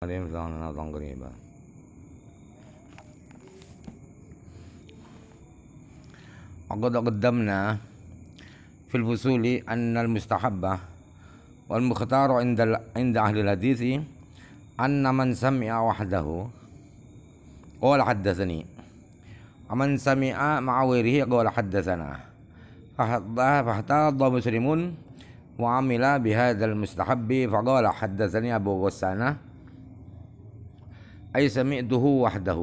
اليوم زان زان قريبة وقد قدمنا في الفصول أن المستحبة والمختار عند ال... عند أهل الحديث أن من سمع وحده قال حدثني ومن سمع مع غيره قال حدثنا فاحتاض مسلمون وعمل بهذا المستحب فقال حدثني أبو غسانه أي سمعته وحده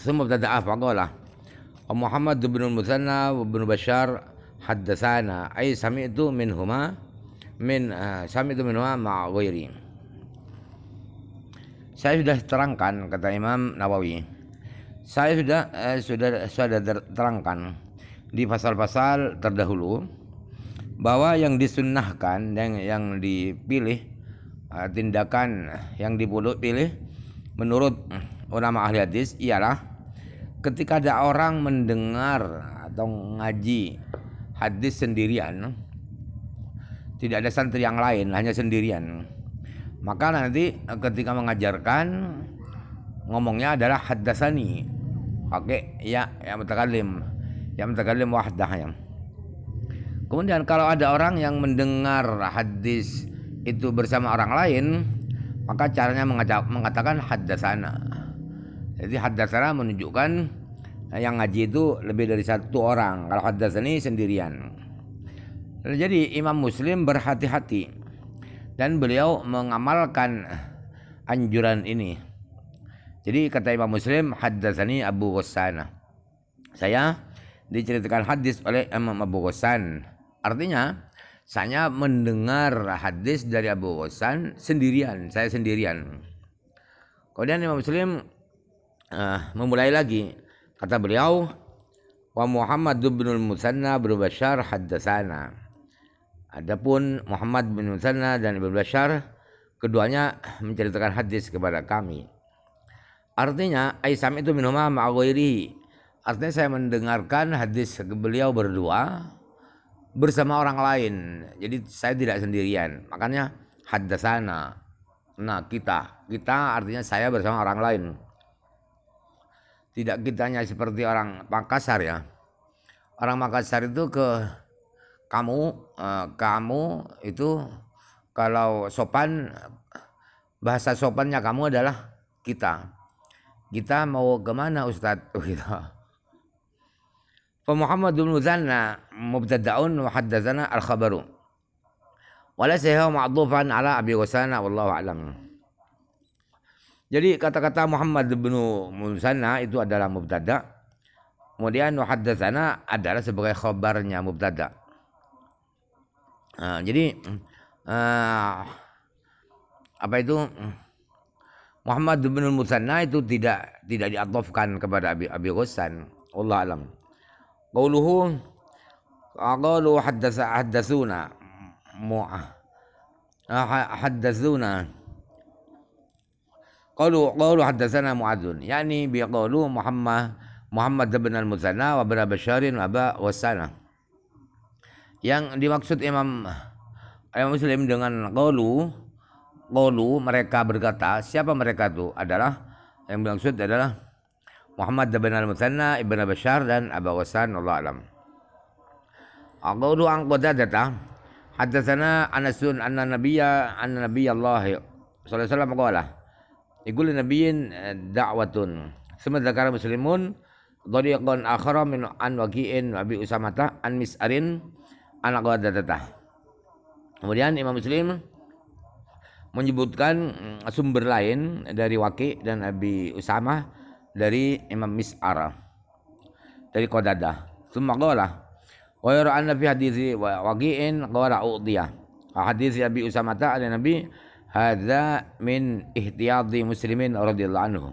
ثم ابتدأ فقال محمد بن المثنى وابن بشار حدثانا أي سمعت منهما من سمعت منهما مع غيري saya sudah terangkan kata Imam Nawawi saya sudah eh, sudah sudah terangkan di pasal-pasal terdahulu bahwa yang disunnahkan yang yang dipilih eh, tindakan yang dipilih menurut ulama ahli hadis ialah ketika ada orang mendengar atau ngaji hadis sendirian tidak ada santri yang lain hanya sendirian maka nanti ketika mengajarkan ngomongnya adalah haddasani oke ya ya mutakallim ya mutakallim wahdah ya kemudian kalau ada orang yang mendengar hadis itu bersama orang lain maka caranya mengatakan hadasana. Jadi hadasana menunjukkan eh, yang ngaji itu lebih dari satu orang. Kalau hadasani sendirian. Jadi Imam Muslim berhati-hati dan beliau mengamalkan eh, anjuran ini. Jadi kata Imam Muslim hadasani Abu Ghassan. Saya diceritakan hadis oleh Imam Abu Ghassan. Artinya saya mendengar hadis dari Abu Hasan sendirian, saya sendirian. Kemudian Imam Muslim uh, memulai lagi. Kata beliau, "Wa Muhammad bin Musanna bin Bashar Adapun Muhammad bin Musanna dan Ibnu Bashar keduanya menceritakan hadis kepada kami. Artinya Aisam itu minumah ma'awiri. Artinya saya mendengarkan hadis beliau berdua bersama orang lain. Jadi saya tidak sendirian. Makanya hadasana. Nah, kita. Kita artinya saya bersama orang lain. Tidak kitanya seperti orang Makassar ya. Orang Makassar itu ke kamu eh, kamu itu kalau sopan bahasa sopannya kamu adalah kita. Kita mau kemana Ustadz? Oh, gitu. Fa Muhammad bin فمحمد بن مثنى مبتدع وحدثنا الخبر وليس هو معطوفا ala Abi وسانة wallahu a'lam. jadi kata-kata Muhammad bin Musanna itu adalah mubtada. Kemudian wa haddatsana adalah sebagai khabarnya mubtada. Nah, jadi uh, apa itu Muhammad bin Musanna itu tidak tidak diatofkan kepada Abi Abi Ghassan. Allah alam qauluhu qalu haddatsa hadazuna, Mu'ah ah, haddatsuna qalu qalu haddatsana mu'adzun yani bi muhammad muhammad bin al muzanna wa bin basharin wa ba wasana yang dimaksud imam imam muslim dengan qalu qalu mereka berkata siapa mereka itu adalah yang dimaksud adalah Muhammad bin Al-Musanna Ibn Bashar dan Abu Hasan Allah alam. Aqulu an Qatadata haddatsana Anasun anna nabiyya anna Allah sallallahu alaihi wasallam qala يقول لنبي دعوة ثم ذكر مسلمون طريقا آخر من عن وكيء أبي أسامة عن مسأر عن قدادته Kemudian Imam Muslim menyebutkan mm, sumber lain dari Waki dan Abi Usamah dari Imam Mis'ar dari Qadadah summa qala wa yara anna fi hadithi waqi'in qala u'diya hadis Abi Usamata ada Nabi hadza min ihtiyadi muslimin radhiyallahu anhu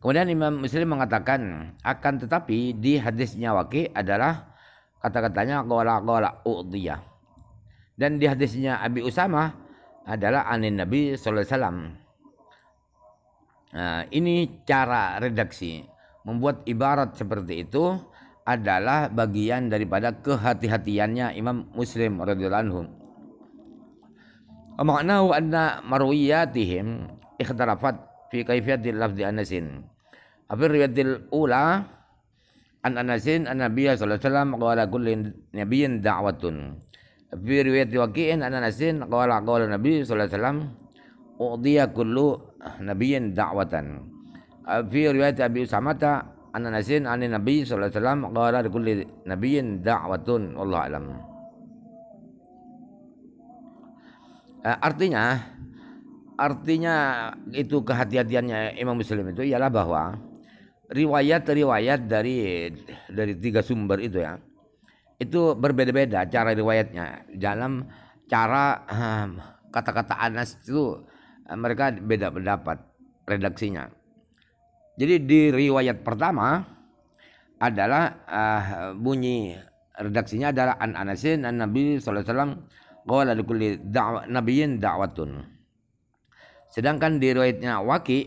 Kemudian Imam Muslim mengatakan akan tetapi di hadisnya Waki adalah kata-katanya qala qala u'diya. Dan di hadisnya Abi Usamah adalah anin Nabi sallallahu alaihi wasallam Nah, ini cara redaksi. Membuat ibarat seperti itu adalah bagian daripada kehati-hatiannya Imam Muslim radhiyallahu anhu. Maknahu anna marwiyatihim ikhtarafat fi kaifiyatil lafzi Anasin. Fi riwayatil ula an Anasin an Nabiy sallallahu alaihi wasallam qala kullu nabiyyin da'watun. Fi riwayat waqi'in an Anasin qala qala Nabi sallallahu alaihi wasallam udhiya kullu Nabiin da'watan eh, fi riwayat Abi Usamata anna nasin anna nabi sallallahu alaihi wasallam qala kulli nabiyyin da'watun wallahu alam eh, artinya artinya itu kehati-hatiannya Imam Muslim itu ialah bahwa riwayat-riwayat dari dari tiga sumber itu ya itu berbeda-beda cara riwayatnya dalam cara eh, kata-kata Anas itu Eh, mereka beda pendapat redaksinya. Jadi di riwayat pertama adalah uh, bunyi redaksinya adalah an Anasin an Nabi sallallahu alaihi wasallam qala likulli da'wa nabiyyin da'watun. Sedangkan di riwayatnya Waki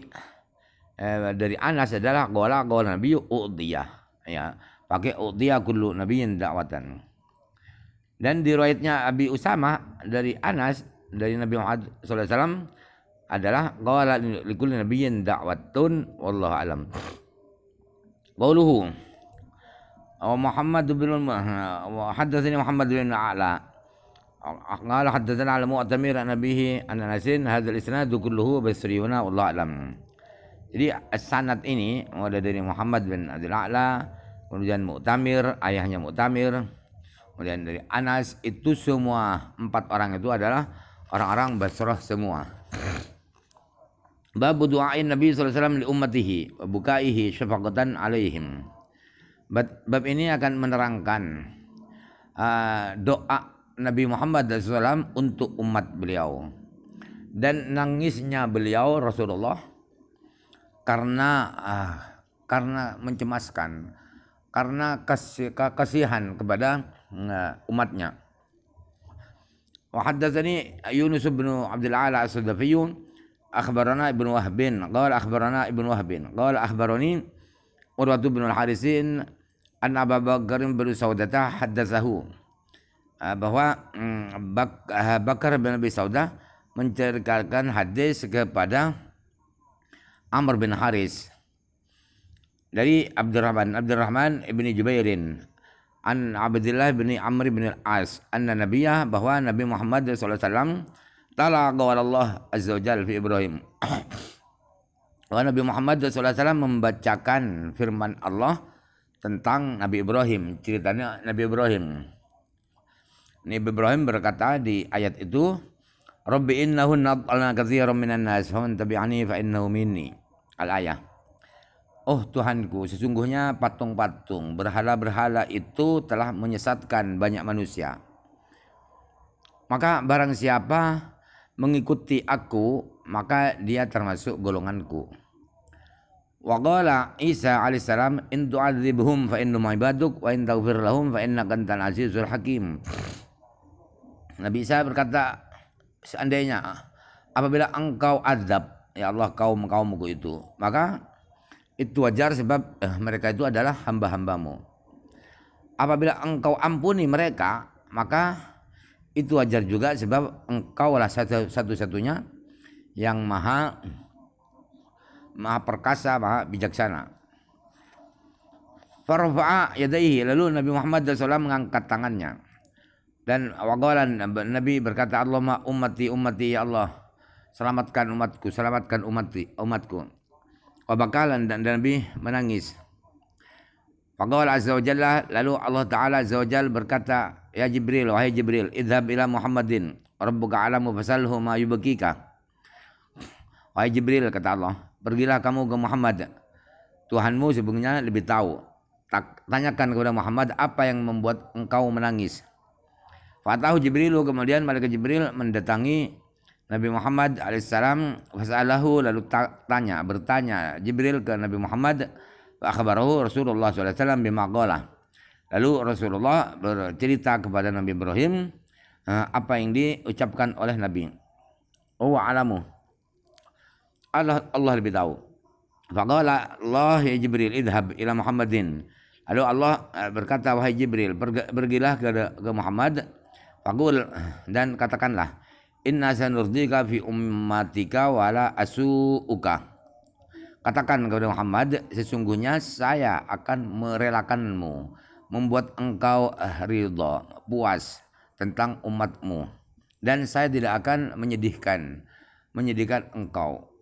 eh, dari Anas adalah qala qala nabi udiyah ya pakai udiyah kullu nabiyyin da'watan. Dan di riwayatnya Abi Usama dari Anas dari Nabi Muhammad sallallahu alaihi wasallam adalah qala likulli nabiyyin da'watun wallahu alam. Qauluhu wa Muhammad bin wa haddatsani Muhammad bin Ala قال حدثنا على مؤتمر عن أبيه عن أنس هذا الإسناد كله بسريونا والله alam. jadi sanad ini mulai dari Muhammad bin Abdul A'la kemudian Mu'tamir ayahnya Mu'tamir kemudian dari Anas itu semua empat orang itu adalah orang-orang Basrah semua Bab du'ain Nabi SAW li ummatihi bukaihi syafaqatan alaihim. Bab, ini akan menerangkan uh, doa Nabi Muhammad SAW untuk umat beliau dan nangisnya beliau Rasulullah karena uh, karena mencemaskan karena kasihan kepada ah, umatnya. Wa haddatsani Yunus bin Abdul Ala As-Sadafiyun akhbarana ibnu wahbin qala akhbarana ibnu wahbin qala akhbarani urwah bin harisin an abu bakar bin saudata haddatsahu bahwa Bakar bin Abi Saudah menceritakan hadis kepada Amr bin Haris dari Abdurrahman Abdurrahman ibni Jubairin an Abdullah bin Amr bin Al As anna Nabiya bahwa Nabi Muhammad SAW Tala Allah Azza wa fi Ibrahim. Nabi Muhammad SAW membacakan firman Allah tentang Nabi Ibrahim. Ceritanya Nabi Ibrahim. Nabi Ibrahim berkata di ayat itu, Rabbi innahu nadalna kathiran minan nas, faman tabi'ani fa innahu minni. Al-ayah. Oh Tuhanku, sesungguhnya patung-patung, berhala-berhala itu telah menyesatkan banyak manusia. Maka barang siapa mengikuti aku maka dia termasuk golonganku wa qala Isa alaihissalam in tu'adzibhum fa innahum ibaduk wa in taghfir lahum fa innaka antal azizul hakim Nabi Isa berkata seandainya apabila engkau azab ya Allah kaum kaumku itu maka itu wajar sebab eh, mereka itu adalah hamba-hambamu apabila engkau ampuni mereka maka itu wajar juga sebab engkau lah satu-satunya yang maha maha perkasa maha bijaksana Farfa'a yadaihi lalu Nabi Muhammad SAW mengangkat tangannya dan wagolan Nabi berkata Allahumma ummati ummati ya Allah selamatkan umatku selamatkan umati, umatku Wabakalan dan Nabi menangis Allah azza wa jalla lalu Allah taala azza wa jalla berkata ya Jibril wahai Jibril idhab ila Muhammadin rabbuka alamu fasalhu ma yubakika. Wahai Jibril kata Allah pergilah kamu ke Muhammad Tuhanmu sebenarnya lebih tahu tak tanyakan kepada Muhammad apa yang membuat engkau menangis. Fatahu Jibrilu kemudian malaikat Jibril mendatangi Nabi Muhammad alaihissalam fasalahu lalu tanya bertanya Jibril ke Nabi Muhammad akhbarahu Rasulullah SAW bimagolah. Lalu Rasulullah bercerita kepada Nabi Ibrahim eh, apa yang diucapkan oleh Nabi. Oh alamu. Allah, Allah lebih tahu. Faqala Allah ya Jibril idhab ila Muhammadin. Lalu Allah eh, berkata wahai Jibril pergilah ke, ke Muhammad faqul dan katakanlah inna sanurdika fi ummatika wala asuuka. Katakan kepada Muhammad, sesungguhnya saya akan merelakanmu, membuat engkau eh, ridho, puas tentang umatmu. Dan saya tidak akan menyedihkan, menyedihkan engkau.